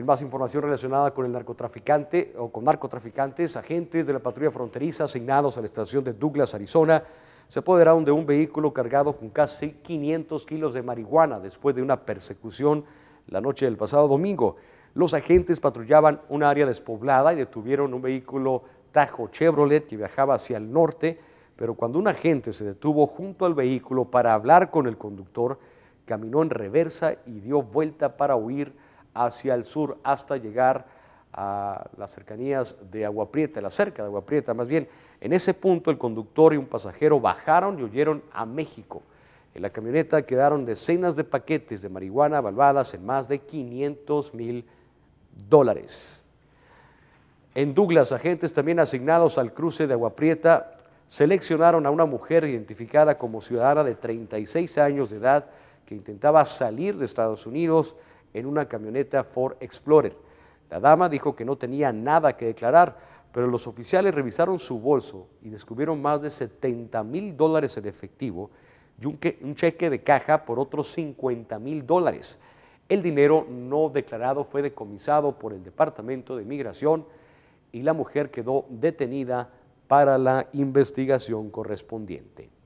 En más información relacionada con el narcotraficante o con narcotraficantes, agentes de la patrulla fronteriza asignados a la estación de Douglas, Arizona, se apoderaron de un vehículo cargado con casi 500 kilos de marihuana después de una persecución la noche del pasado domingo. Los agentes patrullaban un área despoblada y detuvieron un vehículo Tajo Chevrolet que viajaba hacia el norte, pero cuando un agente se detuvo junto al vehículo para hablar con el conductor, caminó en reversa y dio vuelta para huir hacia el sur hasta llegar a las cercanías de Agua Prieta, la cerca de Agua Prieta más bien. En ese punto el conductor y un pasajero bajaron y huyeron a México. En la camioneta quedaron decenas de paquetes de marihuana valvadas en más de 500 mil dólares. En Douglas, agentes también asignados al cruce de Agua Prieta seleccionaron a una mujer identificada como ciudadana de 36 años de edad que intentaba salir de Estados Unidos en una camioneta Ford Explorer. La dama dijo que no tenía nada que declarar, pero los oficiales revisaron su bolso y descubrieron más de 70 mil dólares en efectivo y un, cheque de caja por otros 50 mil dólares. El dinero no declarado fue decomisado por el Departamento de Migración y la mujer quedó detenida para la investigación correspondiente.